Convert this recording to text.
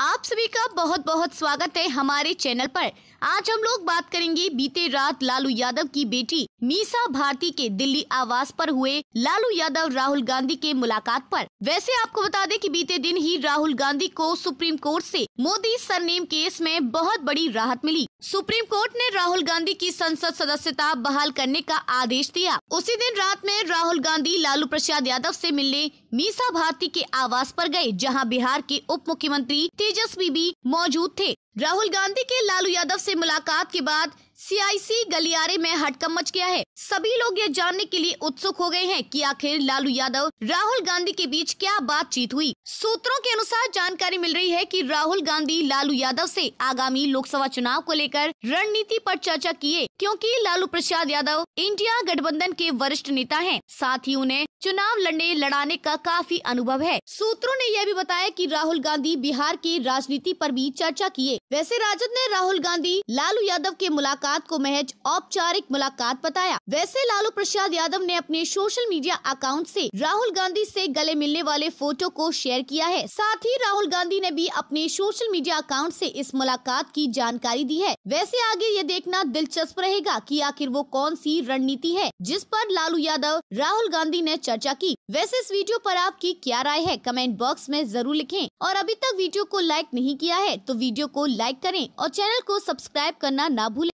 आप सभी का बहुत बहुत स्वागत है हमारे चैनल पर आज हम लोग बात करेंगे बीते रात लालू यादव की बेटी मीसा भारती के दिल्ली आवास पर हुए लालू यादव राहुल गांधी के मुलाकात पर वैसे आपको बता दें कि बीते दिन ही राहुल गांधी को सुप्रीम कोर्ट से मोदी सरनेम केस में बहुत बड़ी राहत मिली सुप्रीम कोर्ट ने राहुल गांधी की संसद सदस्यता बहाल करने का आदेश दिया उसी दिन रात में राहुल गांधी लालू प्रसाद यादव से मिलने मीसा भारती के आवास पर गए जहां बिहार के उप मुख्यमंत्री तेजस्वी भी मौजूद थे राहुल गांधी के लालू यादव से मुलाकात के बाद सीआईसी गलियारे में हटकम मच गया है सभी लोग ये जानने के लिए उत्सुक हो गए हैं कि आखिर लालू यादव राहुल गांधी के बीच क्या बातचीत हुई सूत्रों के अनुसार जानकारी मिल रही है कि राहुल गांधी लालू यादव से आगामी लोकसभा चुनाव को लेकर रणनीति पर चर्चा किए क्योंकि लालू प्रसाद यादव इंडिया गठबंधन के वरिष्ठ नेता है साथ ही उन्हें चुनाव लड़ने लड़ाने का काफी अनुभव है सूत्रों ने यह भी बताया कि राहुल गांधी बिहार की राजनीति पर भी चर्चा किए वैसे राजद ने राहुल गांधी लालू यादव के मुलाकात मुलाकात को महज औपचारिक मुलाकात बताया वैसे लालू प्रसाद यादव ने अपने सोशल मीडिया अकाउंट से राहुल गांधी से गले मिलने वाले फोटो को शेयर किया है साथ ही राहुल गांधी ने भी अपने सोशल मीडिया अकाउंट से इस मुलाकात की जानकारी दी है वैसे आगे ये देखना दिलचस्प रहेगा की आखिर वो कौन सी रणनीति है जिस पर लालू यादव राहुल गांधी ने चर्चा की वैसे इस वीडियो आरोप आपकी क्या राय है कमेंट बॉक्स में जरूर लिखे और अभी तक वीडियो को लाइक नहीं किया है तो वीडियो को लाइक करें और चैनल को सब्सक्राइब करना ना भूलें